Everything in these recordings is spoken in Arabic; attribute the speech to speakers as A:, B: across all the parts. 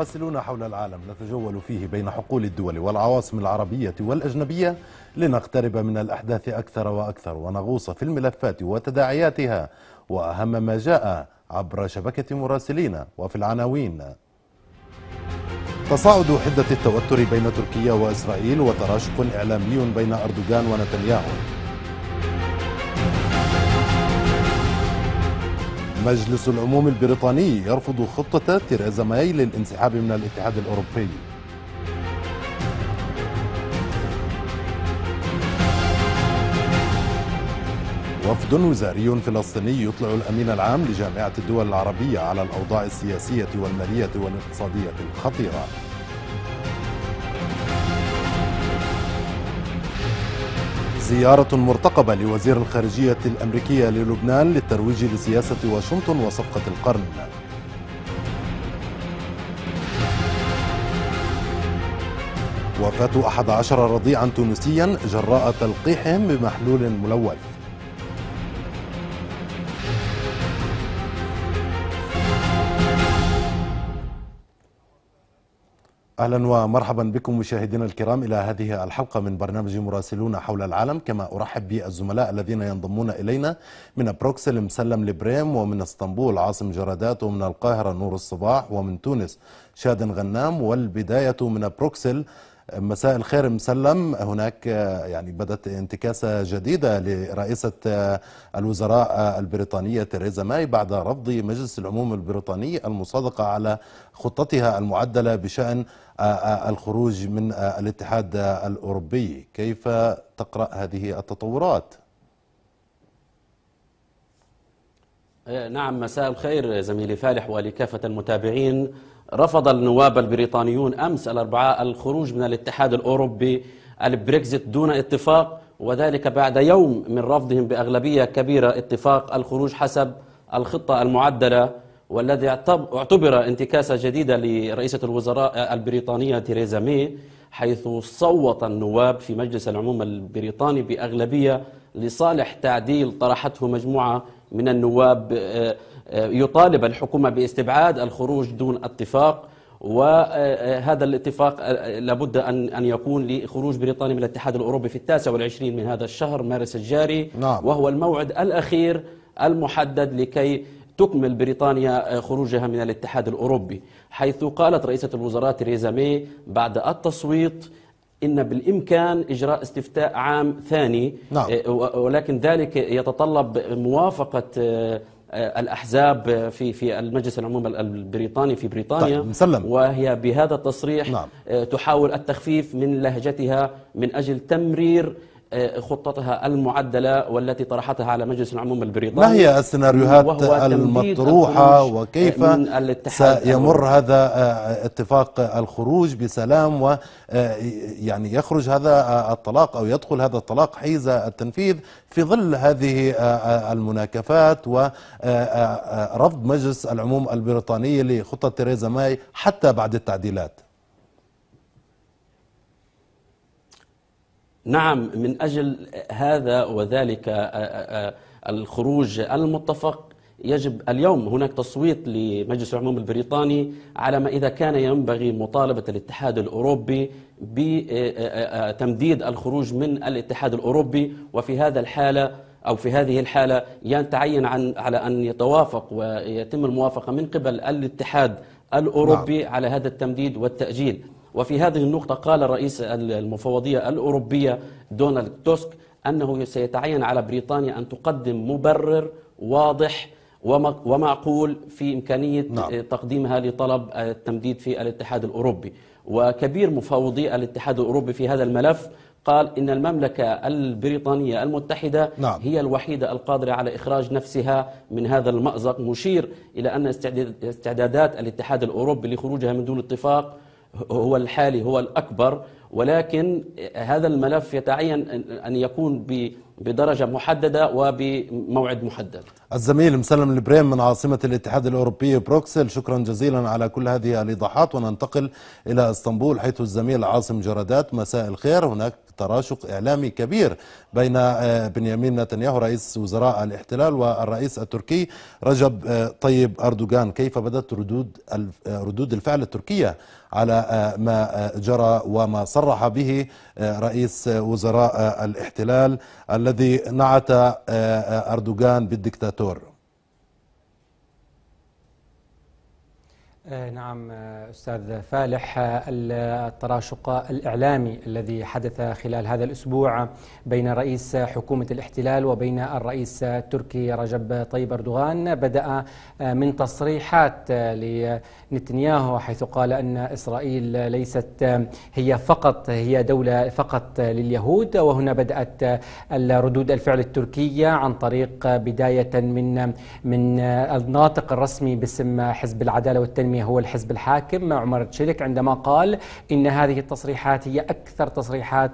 A: مراسلون حول العالم نتجول فيه بين حقول الدول والعواصم العربية والأجنبية لنقترب من الأحداث أكثر وأكثر ونغوص في الملفات وتداعياتها وأهم ما جاء عبر شبكة مراسلين وفي العناوين تصاعد حدة التوتر بين تركيا وإسرائيل وتراشق إعلامي بين أردوغان ونتنياهو مجلس العموم البريطاني يرفض خطة تيريزا ماي للانسحاب من الاتحاد الأوروبي وفد وزاري فلسطيني يطلع الأمين العام لجامعة الدول العربية على الأوضاع السياسية والمالية والاقتصادية الخطيرة زيارة مرتقبة لوزير الخارجية الأمريكية للبنان للترويج لسياسة واشنطن وصفقة القرن وفاة أحد عشر رضيعا تونسيا جراء تلقيحهم بمحلول ملوث اهلا ومرحبا بكم مشاهدينا الكرام الى هذه الحلقه من برنامج مراسلون حول العالم كما ارحب بالزملاء الذين ينضمون الينا من بروكسل مسلم لبريم ومن اسطنبول عاصم جرادات ومن القاهره نور الصباح ومن تونس شادن غنام والبدايه من بروكسل مساء الخير مسلم هناك يعني بدت انتكاسة جديدة لرئيسة آه، الوزراء آه، البريطانية تيريزا ماي بعد رفض مجلس العموم البريطاني المصادقة على خطتها المعدلة بشأن آه، الخروج من الاتحاد الأوروبي كيف تقرأ هذه التطورات؟
B: نعم مساء الخير زميلي فالح ولكافة المتابعين رفض النواب البريطانيون أمس الأربعاء الخروج من الاتحاد الأوروبي البريكزيت دون اتفاق وذلك بعد يوم من رفضهم بأغلبية كبيرة اتفاق الخروج حسب الخطة المعدلة والذي اعتبر انتكاسة جديدة لرئيسة الوزراء البريطانية تيريزا مي حيث صوت النواب في مجلس العموم البريطاني بأغلبية لصالح تعديل طرحته مجموعة من النواب آه، يطالب الحكومة باستبعاد الخروج دون اتفاق وهذا الاتفاق لابد أن أن يكون لخروج بريطانيا من الاتحاد الأوروبي في التاسع والعشرين من هذا الشهر مارس الجاري نعم. وهو الموعد الأخير المحدد لكي تكمل بريطانيا آه، خروجها من الاتحاد الأوروبي حيث قالت رئيسة الوزراء تريزا مي بعد التصويت إن بالإمكان إجراء استفتاء عام ثاني نعم. آه، ولكن ذلك يتطلب موافقة آه، آه، الأحزاب في في المجلس العموم البريطاني في بريطانيا طيب مسلم. وهي بهذا التصريح نعم. آه، تحاول التخفيف من لهجتها من أجل تمرير آه، خطتها المعدلة والتي طرحتها على مجلس العموم البريطاني ما هي السيناريوهات المطروحة آه، وكيف سيمر
A: هذا آه، اتفاق الخروج بسلام ويعني يخرج هذا الطلاق أو يدخل هذا الطلاق حيز التنفيذ في ظل هذه المناكفات ورفض مجلس العموم البريطاني لخطة تيريزا ماي حتى بعد التعديلات
B: نعم من أجل هذا وذلك آه، آه، آه، الخروج المتفق يجب اليوم هناك تصويت لمجلس العموم البريطاني على ما إذا كان ينبغي مطالبة الاتحاد الأوروبي بتمديد الخروج من الاتحاد الأوروبي وفي هذا الحالة أو في هذه الحالة يتعين عن على أن يتوافق ويتم الموافقة من قبل الاتحاد الأوروبي نعم. على هذا التمديد والتأجيل وفي هذه النقطة قال رئيس المفوضية الأوروبية دونالد توسك أنه سيتعين على بريطانيا أن تقدم مبرر واضح ومعقول في إمكانية نعم. تقديمها لطلب التمديد في الاتحاد الأوروبي وكبير مفوضي الاتحاد الأوروبي في هذا الملف قال إن المملكة البريطانية المتحدة نعم. هي الوحيدة القادرة على إخراج نفسها من هذا المأزق مشير إلى أن استعدادات الاتحاد الأوروبي لخروجها من دون اتفاق هو الحالي هو الأكبر ولكن هذا الملف يتعين أن يكون بدرجة محددة وبموعد محدد
A: الزميل مسلم البريم من عاصمة الاتحاد الأوروبي بروكسل شكرا جزيلا على كل هذه الإيضاحات وننتقل إلى اسطنبول حيث الزميل عاصم جرادات مساء الخير هناك تراشق إعلامي كبير بين آه، بنيامين نتنياهو رئيس وزراء الاحتلال والرئيس التركي رجب آه، طيب أردوغان كيف بدت ردود آه، ردود الفعل التركية على ما جرى وما صرح به رئيس وزراء الاحتلال الذي نعت أردوغان بالدكتاتور
C: آه، نعم آه، استاذ فالح آه، التراشق الاعلامي الذي حدث خلال هذا الاسبوع بين رئيس حكومه الاحتلال وبين الرئيس التركي رجب طيب اردوغان بدا من تصريحات لنتنياهو حيث قال ان اسرائيل ليست هي فقط هي دوله فقط لليهود وهنا بدات ردود الفعل التركيه عن طريق بدايه من من الناطق الرسمي باسم حزب العداله والتنميه هو الحزب الحاكم عمر تشيلك عندما قال إن هذه التصريحات هي أكثر تصريحات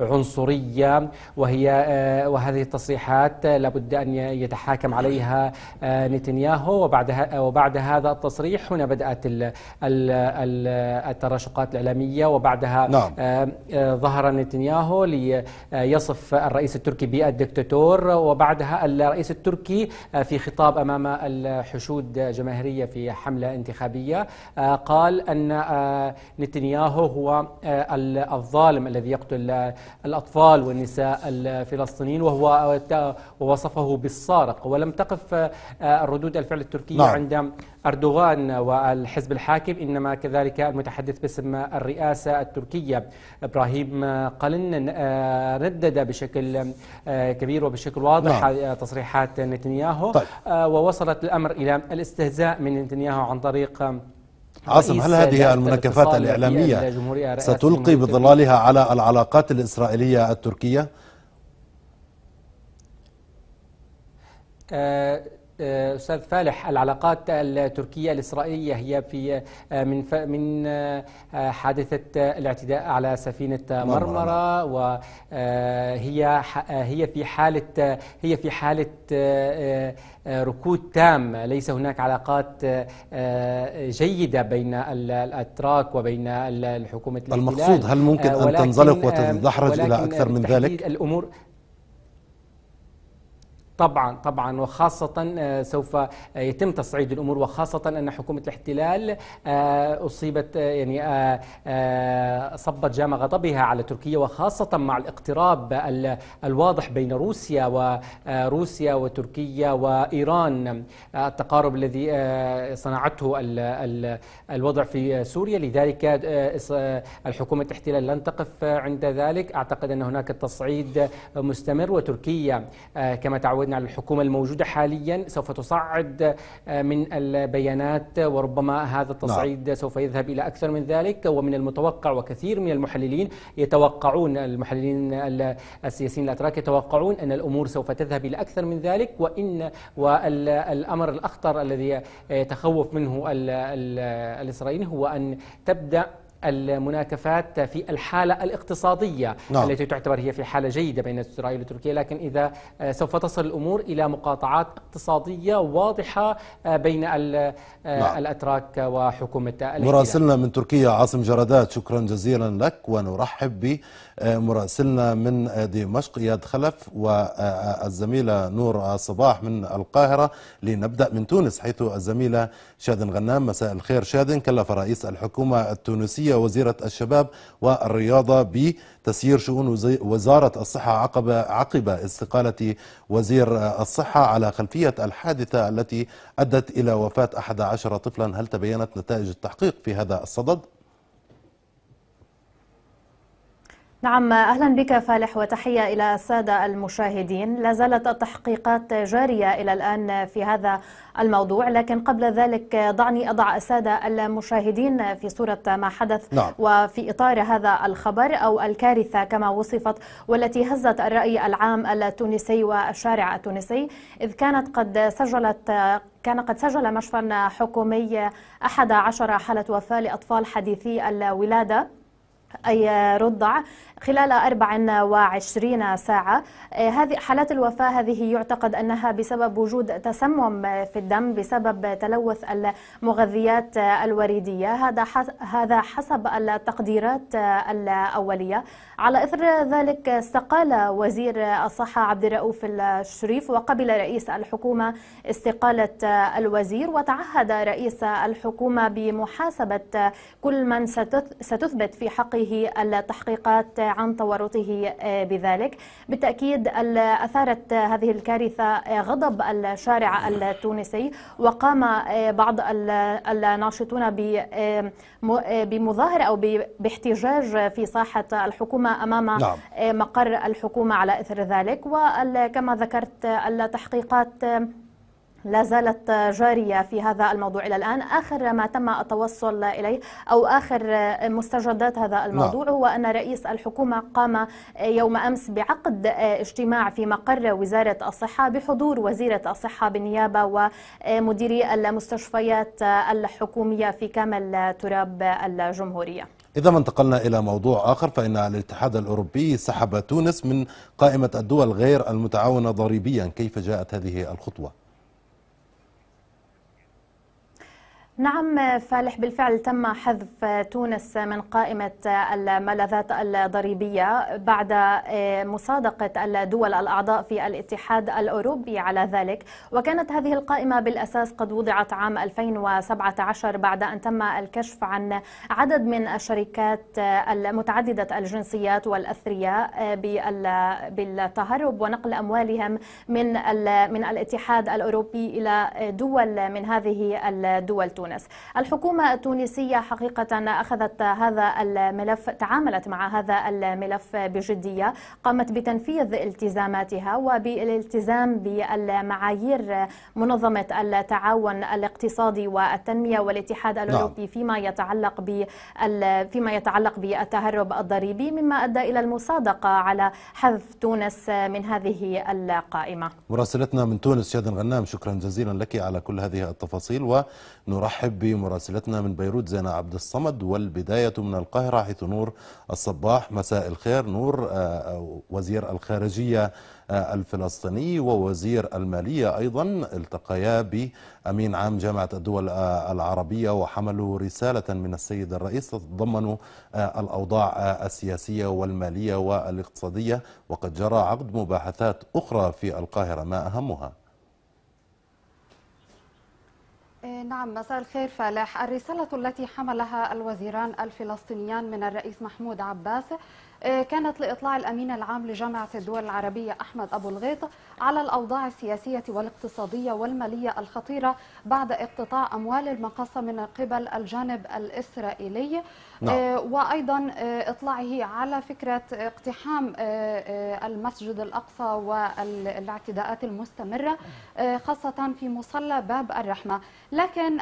C: عنصرية وهي آه، وهذه التصريحات لابد أن يتحاكم عليها آه، نتنياهو وبعد وبعد هذا التصريح هنا بدأت التراشقات الإعلامية وبعدها نعم. آه، ظهر نتنياهو ليصف الرئيس التركي بالدكتاتور وبعدها الرئيس التركي في خطاب أمام الحشود جماهيرية في حملة انتخابية الذهبية آه، قال أن آه، نتنياهو هو آه، الظالم الذي يقتل الأطفال والنساء الفلسطينيين وهو ووصفه بالسارق ولم تقف ردود الفعل التركية نعم. عند أردوغان والحزب الحاكم إنما كذلك المتحدث باسم الرئاسة التركية إبراهيم قلن آه، ردد بشكل آه، كبير وبشكل واضح نعم. تصريحات نتنياهو طيب. آه، ووصلت الأمر إلى الاستهزاء من نتنياهو عن طريق
A: عاصم هل هذه المنكفات الإعلامية ستلقي بظلالها على العلاقات الإسرائيلية التركية؟
C: استاذ فالح العلاقات التركيه الاسرائيليه هي في آه، من من آه، حادثه الاعتداء على سفينه مرمره وهي آه، هي في حاله هي في حاله ركود تام ليس هناك علاقات جيده بين الاتراك وبين الحكومه المقصود هل ممكن ان تنزلق وتتدحرج الى اكثر من ذلك الامور طبعا طبعا وخاصة آه، سوف آه، يتم تصعيد الأمور وخاصة أن حكومة الاحتلال آه، أصيبت يعني صبت جام غضبها على تركيا وخاصة مع الاقتراب الواضح بين روسيا وروسيا وتركيا وإيران التقارب الذي صنعته الوضع في سوريا لذلك الحكومة الاحتلال لن تقف عند ذلك أعتقد أن هناك تصعيد مستمر وتركيا كما تعودنا على الحكومة الموجودة حاليا سوف تصعد آه، من البيانات وربما هذا نعم. التصعيد نعم. سوف يذهب إلى أكثر من ذلك ومن المتوقع وكثير من المحللين يتوقعون المحللين السياسيين الأتراك يتوقعون أن الأمور سوف تذهب إلى أكثر من ذلك وإن والأمر الأخطر الذي يتخوف منه الإسرائيليين هو أن تبدأ المناكفات في الحالة الاقتصادية نعم. التي تعتبر هي في حالة جيدة بين إسرائيل وتركيا لكن إذا آه، سوف تصل الأمور إلى مقاطعات اقتصادية واضحة آه، بين آه، نعم. الأتراك وحكومة مراسلنا
A: من تركيا عاصم جرادات شكرا جزيلا لك ونرحب ب مراسلنا من دمشق إياد خلف والزميلة نور صباح من القاهرة لنبدأ من تونس حيث الزميلة شادن غنام مساء الخير شادن كلف رئيس الحكومة التونسية وزيرة الشباب والرياضة بتسيير شؤون وزارة الصحة عقب عقب استقالة وزير الصحة على خلفية الحادثة التي أدت إلى وفاة 11 طفلا هل تبينت نتائج التحقيق في هذا الصدد؟
D: نعم أهلا بك فالح وتحية إلى السادة المشاهدين لا زالت التحقيقات جارية إلى الآن في هذا الموضوع لكن قبل ذلك دعني أضع السادة المشاهدين في صورة ما حدث نعم. وفي إطار هذا الخبر أو الكارثة كما وصفت والتي هزت الرأي العام التونسي والشارع التونسي إذ كانت قد سجلت كان قد سجل مشفى حكومي 11 حالة وفاة لأطفال حديثي الولادة أي رضع خلال 24 ساعة آه، هذه حالات الوفاة هذه يعتقد أنها بسبب وجود تسمم في الدم بسبب تلوث المغذيات الوريدية هذا هذا حسب التقديرات الأولية على إثر ذلك استقال وزير الصحة عبد الرؤوف الشريف وقبل رئيس الحكومة استقالة الوزير وتعهد رئيس الحكومة بمحاسبة كل من ستثبت في حقه التحقيقات عن تورطه آه، بذلك بالتأكيد أثارت هذه الكارثة آه، غضب الشارع التونسي وقام آه، بعض الناشطون بمظاهرة أو باحتجاج في ساحة الحكومة أمام نعم. مقر الحكومة على إثر ذلك وكما ذكرت التحقيقات لا زالت جارية في هذا الموضوع إلى الآن آخر ما تم التوصل إليه أو آخر مستجدات هذا نعم. الموضوع لا. هو أن رئيس الحكومة قام يوم أمس بعقد اجتماع في مقر وزارة الصحة بحضور وزيرة الصحة بالنيابة ومديري المستشفيات الحكومية في كامل تراب الجمهورية
A: إذا ما انتقلنا إلى موضوع آخر فإن الاتحاد الأوروبي سحب تونس من قائمة الدول غير المتعاونة ضريبيا كيف جاءت هذه الخطوة؟
D: نعم فالح بالفعل تم حذف تونس من قائمة الملاذات الضريبية بعد آه، مصادقة الدول الأعضاء في الاتحاد الأوروبي على ذلك وكانت هذه القائمة بالأساس قد وضعت عام 2017 بعد أن تم الكشف عن عدد من الشركات آه، المتعددة الجنسيات والأثرياء آه، بالتهرب ونقل أموالهم من من الاتحاد الأوروبي إلى دول من هذه الدول تونس تونس الحكومة التونسية حقيقة أخذت هذا الملف تعاملت مع هذا الملف بجدية قامت بتنفيذ التزاماتها وبالالتزام بالمعايير منظمة التعاون الاقتصادي والتنمية والاتحاد نعم. الأوروبي فيما يتعلق فيما يتعلق بالتهرب الضريبي مما أدى إلى المصادقة على حذف تونس من هذه القائمة
A: مراسلتنا من تونس شادن غنام شكرا جزيلا لك على كل هذه التفاصيل ونرحب نرحب بمراسلتنا من بيروت زينة عبد الصمد والبداية من القاهرة حيث نور الصباح مساء الخير نور آه، آه، وزير الخارجية آه، الفلسطيني ووزير المالية أيضا التقيا بأمين عام جامعة الدول العربية وحملوا رسالة من السيد الرئيس تتضمن الأوضاع السياسية والمالية والاقتصادية وقد جرى عقد مباحثات أخرى في القاهرة ما أهمها
E: إيه، نعم مساء الخير فالح الرسالة التي حملها الوزيران الفلسطينيان من الرئيس محمود عباس آه، كانت لإطلاع الأمين العام لجامعة الدول العربية أحمد أبو الغيط على الأوضاع السياسية والاقتصادية والمالية الخطيرة بعد اقتطاع أموال المقاصة من قبل الجانب الإسرائيلي نعم. آه، وأيضا آه، إطلاعه على فكرة اقتحام المسجد الأقصى والاعتداءات المستمرة خاصة في مصلى باب الرحمة لكن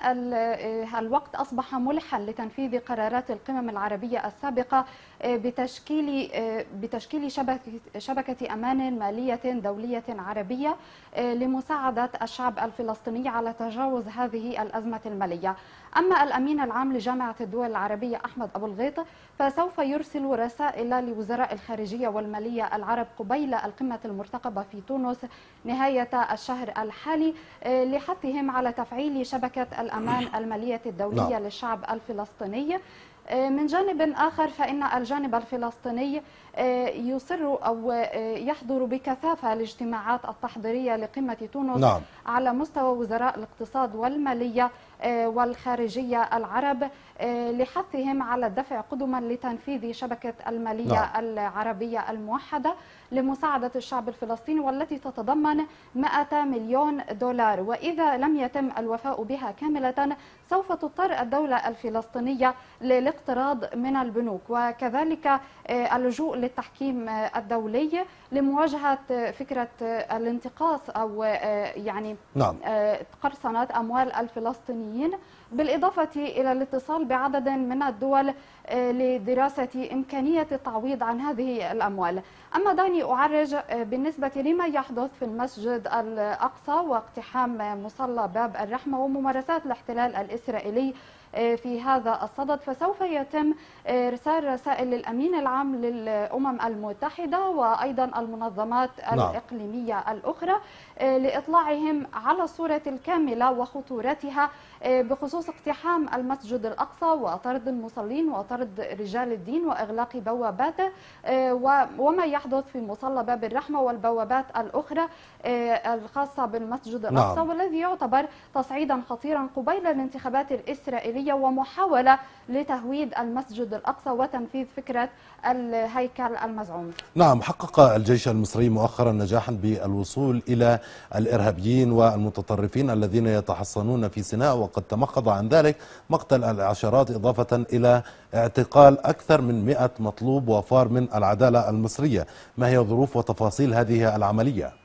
E: الوقت أصبح ملحا لتنفيذ قرارات القمم العربية السابقة آه، بتشكيل آه، بتشكيل شبكه شبكه امان ماليه دوليه عربيه آه، لمساعده الشعب الفلسطيني على تجاوز هذه الازمه الماليه. اما الامين العام لجامعه الدول العربيه احمد ابو الغيط فسوف يرسل رسائل لوزراء الخارجيه والماليه العرب قبيل القمه المرتقبه في تونس نهايه الشهر الحالي لحثهم على تفعيل شبكه الامان الماليه الدوليه نعم. للشعب الفلسطيني آه، من جانب آخر فإن الجانب الفلسطيني آه، يصر أو آه، يحضر بكثافة الاجتماعات التحضيرية لقمة تونس نعم. على مستوى وزراء الاقتصاد والمالية آه، والخارجية العرب لحثهم على الدفع قدما لتنفيذ شبكة المالية نعم. العربية الموحدة لمساعدة الشعب الفلسطيني والتي تتضمن 100 مليون دولار وإذا لم يتم الوفاء بها كاملة سوف تضطر الدولة الفلسطينية للاقتراض من البنوك وكذلك اللجوء للتحكيم الدولي لمواجهه فكره الانتقاص او آه، يعني نعم. آه، قرصنه اموال الفلسطينيين بالاضافه الى الاتصال بعدد من الدول آه، لدراسه امكانيه التعويض عن هذه الاموال. اما دعني اعرج بالنسبه لما يحدث في المسجد الاقصى واقتحام مصلى باب الرحمه وممارسات الاحتلال الاسرائيلي آه، في هذا الصدد فسوف يتم آه، ارسال رسائل للامين العام للامم المتحده وايضا المنظمات نعم. الاقليميه الاخرى آه، لاطلاعهم على الصوره الكامله وخطورتها بخصوص اقتحام المسجد الاقصى وطرد المصلين وطرد رجال الدين واغلاق بواباته وما يحدث في مصلى باب الرحمه والبوابات الاخرى الخاصه بالمسجد الاقصى نعم. والذي يعتبر تصعيدا خطيرا قبيل الانتخابات الاسرائيليه العربية ومحاولة لتهويد المسجد الأقصى وتنفيذ فكرة الهيكل المزعوم
A: نعم حقق الجيش المصري مؤخرا نجاحا بالوصول إلى الإرهابيين والمتطرفين الذين يتحصنون في سيناء وقد تمخض عن ذلك مقتل العشرات إضافة إلى اعتقال أكثر من 100 مطلوب وفار من العدالة المصرية ما هي ظروف وتفاصيل هذه العملية؟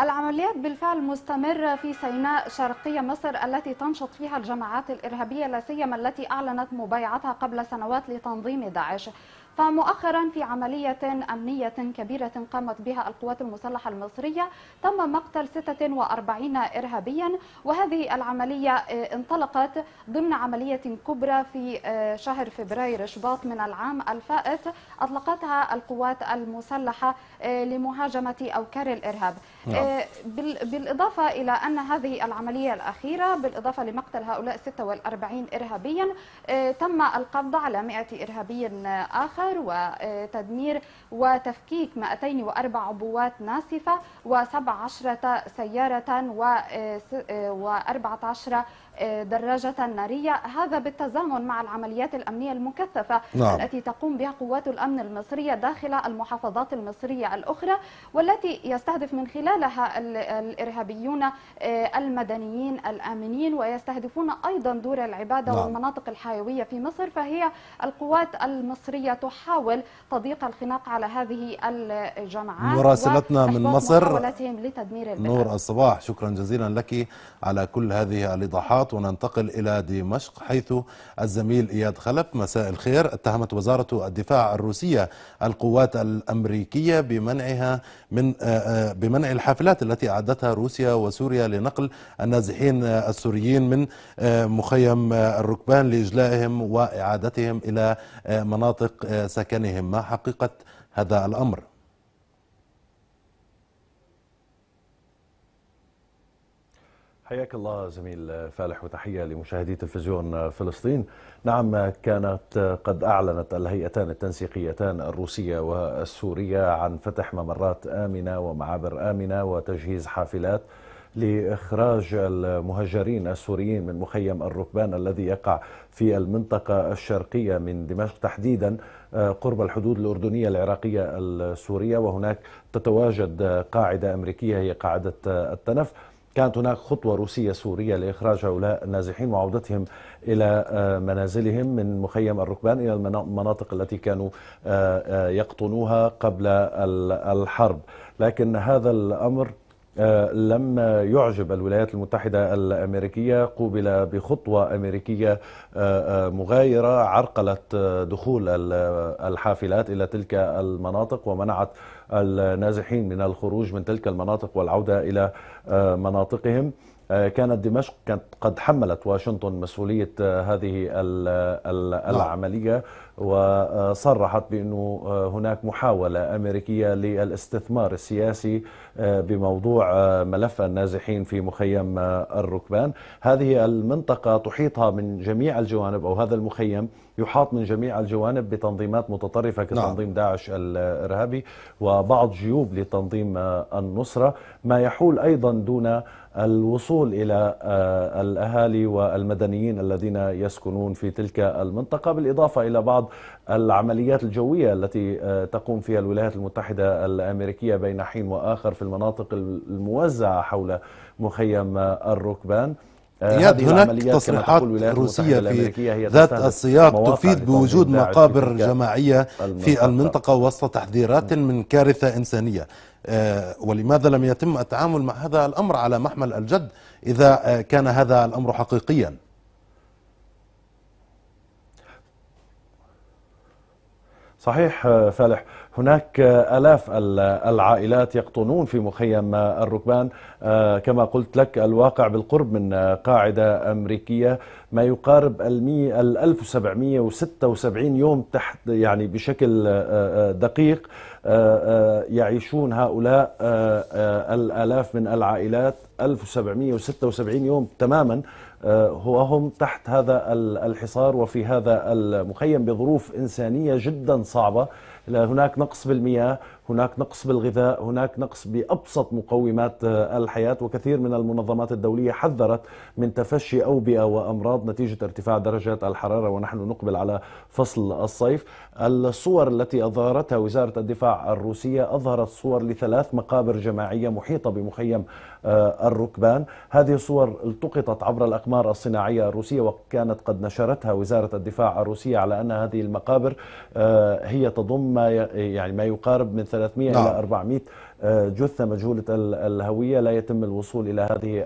E: العمليات بالفعل مستمرة في سيناء شرقية مصر التي تنشط فيها الجماعات الإرهابية لا سيما التي أعلنت مبايعتها قبل سنوات لتنظيم داعش فمؤخرا في عملية أمنية كبيرة قامت بها القوات المسلحة المصرية تم مقتل 46 إرهابيا وهذه العملية آه، انطلقت ضمن عملية كبرى في آه، شهر فبراير شباط من العام الفائت أطلقتها القوات المسلحة آه، لمهاجمة أوكار الإرهاب نعم. بالإضافة إلى أن هذه العملية الأخيرة بالإضافة لمقتل هؤلاء 46 إرهابيا تم القبض على 100 إرهابي آخر وقارورة وتدمير وتفكيك 204 عبوات ناسفة و17 سيارة و14 دراجة نارية هذا بالتزامن مع العمليات الأمنية المكثفة نعم. التي تقوم بها قوات الأمن المصرية داخل المحافظات المصرية الأخرى والتي يستهدف من خلالها الإرهابيون آه، المدنيين الآمنين ويستهدفون أيضا دور العبادة نعم. والمناطق الحيوية في مصر فهي القوات المصرية تحاول تضييق الخناق على هذه الجماعات مراسلتنا من مصر لتدمير البلد. نور
A: الصباح شكرا جزيلا لك على كل هذه الإضاحات الرباط وننتقل إلى دمشق حيث الزميل إياد خلف مساء الخير اتهمت وزارة الدفاع الروسية القوات الأمريكية بمنعها من آه، آه، بمنع الحافلات التي أعدتها روسيا وسوريا لنقل النازحين السوريين من آه، مخيم الركبان لإجلائهم وإعادتهم إلى مناطق سكنهم ما حقيقة هذا الأمر
F: حياك الله زميل فالح وتحية لمشاهدي تلفزيون فلسطين نعم كانت قد أعلنت الهيئتان التنسيقيتان الروسية والسورية عن فتح ممرات آمنة ومعابر آمنة وتجهيز حافلات لإخراج المهجرين السوريين من مخيم الركبان الذي يقع في المنطقة الشرقية من دمشق تحديدا قرب الحدود الأردنية العراقية السورية وهناك تتواجد قاعدة أمريكية هي قاعدة التنف كانت هناك خطوة روسية سورية لإخراج هؤلاء النازحين وعودتهم إلى آه، منازلهم من مخيم الركبان إلى المناطق التي كانوا آه، آه، يقطنوها قبل الحرب لكن هذا الأمر لم يعجب الولايات المتحدة الأمريكية قوبل بخطوة أمريكية مغايرة عرقلت دخول الحافلات إلى تلك المناطق ومنعت النازحين من الخروج من تلك المناطق والعودة إلى آه، مناطقهم آه، كانت دمشق كانت قد حملت واشنطن مسؤولية آه، هذه آه، نعم. العملية وصرحت بأنه هناك محاولة أمريكية للاستثمار السياسي بموضوع ملف النازحين في مخيم الركبان هذه المنطقة تحيطها من جميع الجوانب أو هذا المخيم يحاط من جميع الجوانب بتنظيمات متطرفة نعم. كتنظيم نعم. داعش الإرهابي وبعض جيوب لتنظيم النصرة ما يحول أيضا دون الوصول الى آه، الاهالي والمدنيين الذين يسكنون في تلك المنطقه بالاضافه الى بعض العمليات الجويه التي آه، تقوم فيها الولايات المتحده الامريكيه بين حين واخر في المناطق الموزعه حول مخيم الركبان اياد آه، هناك تصريحات روسيه في ذات السياق تفيد بوجود مقابر
A: جماعيه في المنطقه وسط تحذيرات من كارثه انسانيه آه، ولماذا لم يتم التعامل مع هذا الامر على محمل الجد اذا آه، كان هذا
F: الامر حقيقيا صحيح آه، فالح هناك آه، آلاف العائلات يقطنون في مخيم آه، الركبان كما قلت لك الواقع بالقرب من قاعدة أمريكية ما يقارب ال 1776 يوم تحت يعني بشكل دقيق يعيشون هؤلاء الآلاف من العائلات 1776 يوم تماما آه، وهم تحت هذا الحصار وفي هذا المخيم بظروف إنسانية جدا صعبة هناك نقص بالمياه هناك نقص بالغذاء هناك نقص بأبسط مقومات آه، الحياة وكثير من المنظمات الدولية حذرت من تفشي أوبئة وأمراض نتيجة ارتفاع درجات الحرارة ونحن نقبل على فصل الصيف الصور التي أظهرتها وزارة الدفاع الروسية أظهرت صور لثلاث مقابر جماعية محيطة بمخيم آه، الركبان هذه الصور التقطت عبر الأقمار الصناعية الروسية وكانت قد نشرتها وزارة الدفاع الروسية على أن هذه المقابر آه، هي تضم ما يعني ما يقارب من 300 نعم. إلى 400 آه، جثة مجهولة الهوية لا يتم الوصول إلى هذه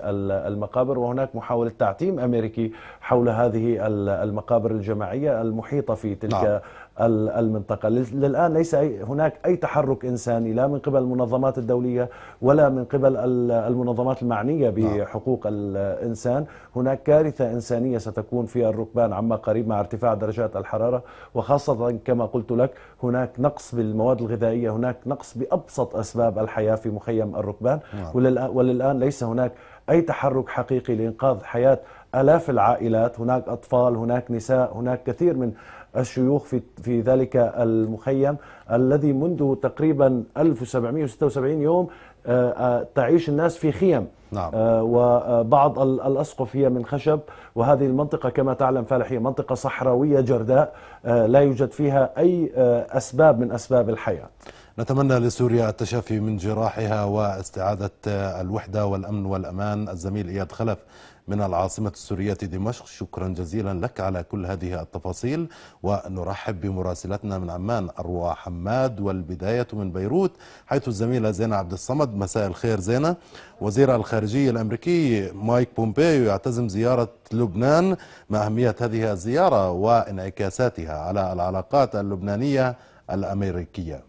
F: المقابر وهناك محاولة تعتيم أمريكي حول هذه المقابر الجماعية المحيطة في تلك نعم. المنطقة للآن ليس هناك أي تحرك إنساني لا من قبل المنظمات الدولية ولا من قبل المنظمات المعنية نعم. بحقوق الإنسان هناك كارثة إنسانية ستكون في الركبان عما قريب مع ارتفاع درجات الحرارة وخاصة كما قلت لك هناك نقص بالمواد الغذائية هناك نقص بأبسط أسباب الحياة في مخيم الركبان نعم. وللآن ليس هناك أي تحرك حقيقي لإنقاذ حياة آلاف العائلات هناك أطفال هناك نساء هناك كثير من الشيوخ في, في ذلك المخيم الذي منذ تقريبا 1776 يوم آه، آه، تعيش الناس في خيم نعم. آه، وبعض الأسقف هي من خشب وهذه المنطقة كما تعلم فالح هي منطقة صحراوية جرداء لا يوجد فيها أي أسباب من أسباب الحياة نتمنى لسوريا التشافي من جراحها
A: واستعادة الوحدة والأمن والأمان الزميل إياد خلف من العاصمة السورية دمشق شكرا جزيلا لك على كل هذه التفاصيل ونرحب بمراسلتنا من عمان أروى حماد والبداية من بيروت حيث الزميلة زينة عبد الصمد مساء الخير زينة وزير الخارجية الأمريكي مايك بومبيو يعتزم زيارة لبنان ما أهمية هذه الزيارة وانعكاساتها على العلاقات اللبنانية الأمريكية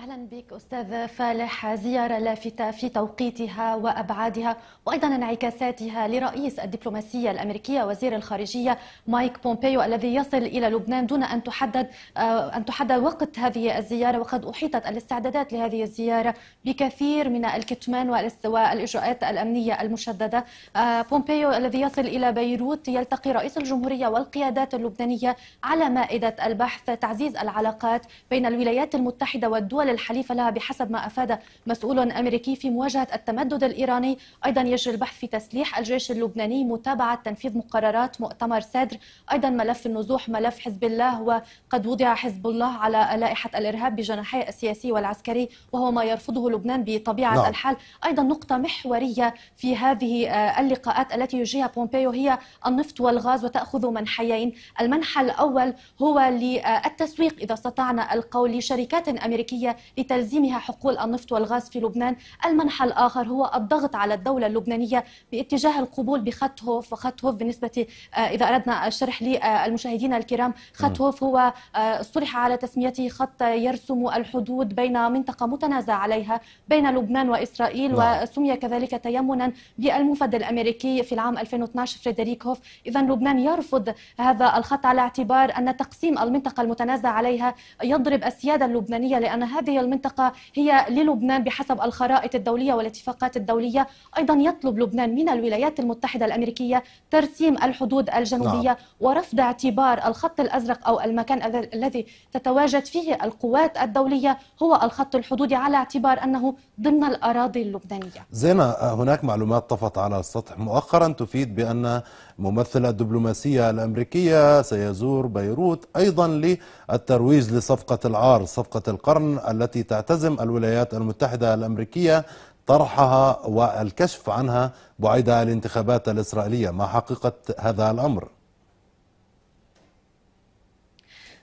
G: اهلا بك استاذ فالح زياره لافته في توقيتها وابعادها وايضا انعكاساتها لرئيس الدبلوماسيه الامريكيه وزير الخارجيه مايك بومبيو الذي يصل الى لبنان دون ان تحدد آه، ان تحدد وقت هذه الزياره وقد احيطت الاستعدادات لهذه الزياره بكثير من الكتمان والاجراءات الامنيه المشدده آه، بومبيو الذي يصل الى بيروت يلتقي رئيس الجمهوريه والقيادات اللبنانيه على مائده البحث تعزيز العلاقات بين الولايات المتحده والدول الحليفة لها بحسب ما أفاد مسؤول أمريكي في مواجهة التمدد الإيراني أيضا يجري البحث في تسليح الجيش اللبناني متابعة تنفيذ مقررات مؤتمر سدر أيضا ملف النزوح ملف حزب الله وقد وضع حزب الله على لائحة الإرهاب بجناحيه السياسي والعسكري وهو ما يرفضه لبنان بطبيعة لا. نعم. الحال أيضا نقطة محورية في هذه آه، اللقاءات التي يجريها بومبيو هي النفط والغاز وتأخذ منحيين المنحى الأول هو للتسويق إذا استطعنا القول لشركات أمريكية لتلزيمها حقول النفط والغاز في لبنان المنحى الآخر هو الضغط على الدولة اللبنانية باتجاه القبول بخط هوف وخط هوف بالنسبة آه، إذا أردنا الشرح للمشاهدين الكرام خط هوف هو اصطلح آه، على تسميته خط يرسم الحدود بين منطقة متنازع عليها بين لبنان وإسرائيل نعم. وسمي كذلك تيمنا بالمفد الأمريكي في العام 2012 فريدريك هوف إذا لبنان يرفض هذا الخط على اعتبار أن تقسيم المنطقة المتنازع عليها يضرب السيادة اللبنانية لأن هذه هذه المنطقة هي للبنان بحسب الخرائط الدولية والاتفاقات الدولية أيضا يطلب لبنان من الولايات المتحدة الأمريكية ترسيم الحدود الجنوبية نعم. ورفض اعتبار الخط الأزرق أو المكان الذي تتواجد فيه القوات الدولية هو الخط الحدودي على اعتبار أنه ضمن الأراضي اللبنانية
A: زينة هناك معلومات طفت على السطح مؤخرا تفيد بأن ممثل الدبلوماسية الأمريكية سيزور بيروت أيضا للترويج لصفقة العار صفقة القرن التي تعتزم الولايات المتحدة الأمريكية طرحها والكشف عنها بعيد الانتخابات الإسرائيلية ما حقيقة هذا الأمر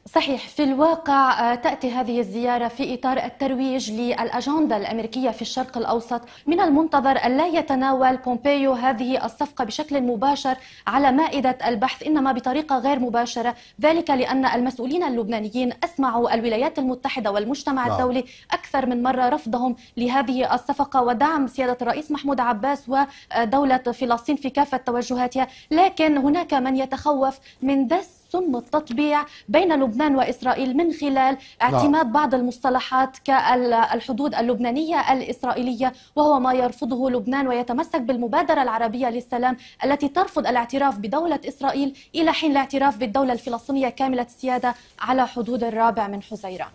G: صحيح في الواقع آه، تأتي هذه الزيارة في إطار الترويج للأجندة الأمريكية في الشرق الأوسط من المنتظر أن لا يتناول بومبيو هذه الصفقة بشكل مباشر على مائدة البحث إنما بطريقة غير مباشرة ذلك لأن المسؤولين اللبنانيين أسمعوا الولايات المتحدة والمجتمع نعم. الدولي أكثر من مرة رفضهم لهذه الصفقة ودعم سيادة الرئيس محمود عباس ودولة فلسطين في كافة توجهاتها لكن هناك من يتخوف من دس ثم التطبيع بين لبنان وإسرائيل من خلال اعتماد نعم. بعض المصطلحات كالحدود اللبنانية الإسرائيلية وهو ما يرفضه لبنان ويتمسك بالمبادرة العربية للسلام التي ترفض الاعتراف بدولة إسرائيل إلى حين الاعتراف بالدولة الفلسطينية كاملة السيادة على حدود الرابع من حزيران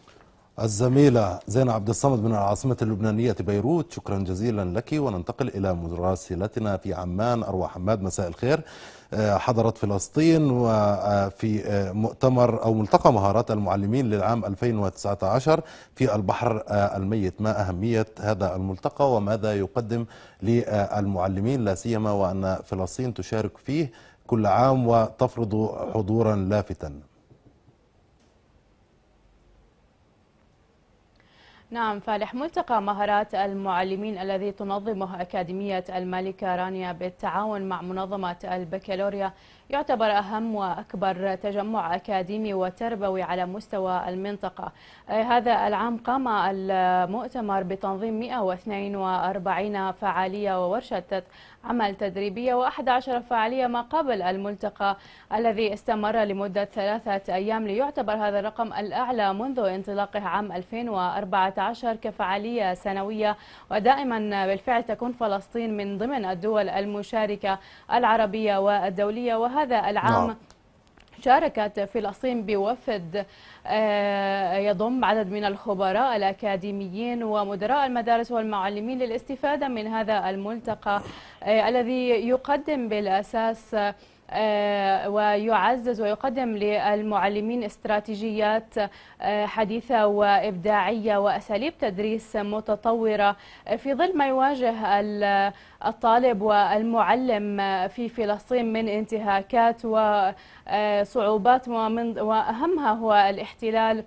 A: الزميلة زينة عبد الصمد من العاصمة اللبنانية بيروت شكرا جزيلا لك وننتقل إلى مراسلتنا في عمان أروى حماد مساء الخير آه، حضرت فلسطين وفي آه، آه، مؤتمر أو ملتقى مهارات المعلمين للعام 2019 في البحر الميت ما أهمية هذا الملتقى وماذا يقدم للمعلمين لا سيما وأن فلسطين تشارك فيه كل عام وتفرض حضورا لافتا
H: نعم فالح ملتقى مهارات المعلمين الذي تنظمه أكاديمية الملكة رانيا بالتعاون مع منظمة البكالوريا يعتبر أهم وأكبر تجمع أكاديمي وتربوي على مستوى المنطقة هذا العام قام المؤتمر بتنظيم 142 فعالية وورشة عمل تدريبية و11 فعالية ما قبل الملتقى الذي استمر لمدة ثلاثة أيام ليعتبر هذا الرقم الأعلى منذ انطلاقه عام 2014 كفعالية سنوية ودائما بالفعل تكون فلسطين من ضمن الدول المشاركة العربية والدولية وهذا العام نعم. شاركت فلسطين بوفد آه، يضم عدد من الخبراء الأكاديميين ومدراء المدارس والمعلمين للاستفادة من هذا الملتقى آه، الذي يقدم بالأساس آه، ويعزز ويقدم للمعلمين استراتيجيات آه، حديثة وإبداعية وأساليب تدريس متطورة في ظل ما يواجه الطالب والمعلم في فلسطين من انتهاكات وصعوبات آه، ومن وأهمها هو الاحتلال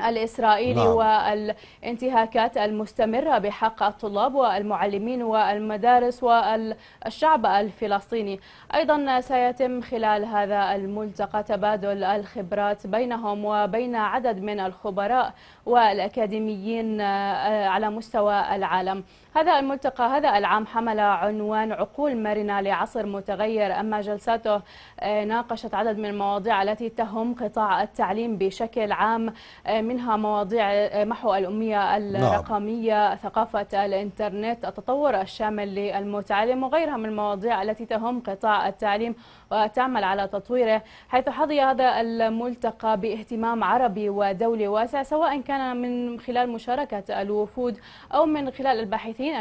H: الإسرائيلي نعم. والانتهاكات المستمرة بحق الطلاب والمعلمين والمدارس والشعب الفلسطيني أيضا سيتم خلال هذا الملتقى تبادل الخبرات بينهم وبين عدد من الخبراء والأكاديميين على مستوى العالم هذا الملتقى هذا العام حمل عنوان عقول مرنة لعصر متغير أما جلساته آه، ناقشت عدد من المواضيع التي تهم قطاع التعليم بشكل عام آه، منها مواضيع آه، محو الأمية نعم. الرقمية نعم. ثقافة الإنترنت التطور الشامل للمتعلم وغيرها من المواضيع التي تهم قطاع التعليم وتعمل على تطويره حيث حظي هذا الملتقى باهتمام عربي ودولي واسع سواء كان من خلال مشاركة الوفود أو من خلال الباحثين الباحثين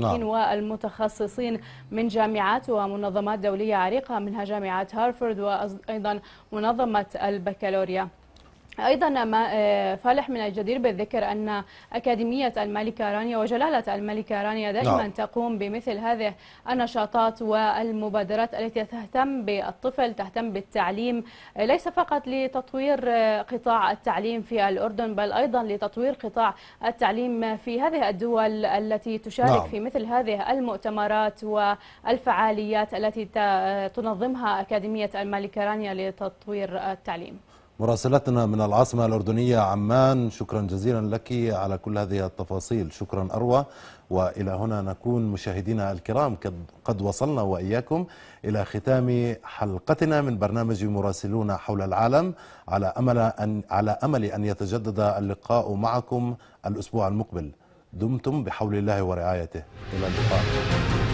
H: المشاركين نعم. والمتخصصين من جامعات ومنظمات دولية عريقة منها جامعة هارفرد وأيضا منظمة البكالوريا أيضا ما آه، فالح من الجدير بالذكر أن أكاديمية الملكة رانيا وجلالة الملكة رانيا دائما نعم. تقوم بمثل هذه النشاطات والمبادرات التي تهتم بالطفل تهتم بالتعليم آه، ليس فقط لتطوير آه، قطاع التعليم في الأردن بل أيضا لتطوير قطاع التعليم في هذه الدول التي تشارك نعم. في مثل هذه المؤتمرات والفعاليات التي تنظمها أكاديمية الملكة رانيا لتطوير التعليم
A: مراسلتنا من العاصمة الأردنية عمان شكرا جزيلا لك على كل هذه التفاصيل شكرا أروى وإلى هنا نكون مشاهدينا الكرام قد وصلنا وإياكم إلى ختام حلقتنا من برنامج مراسلون حول العالم على أمل أن, على أمل أن يتجدد اللقاء معكم الأسبوع المقبل دمتم بحول الله ورعايته إلى اللقاء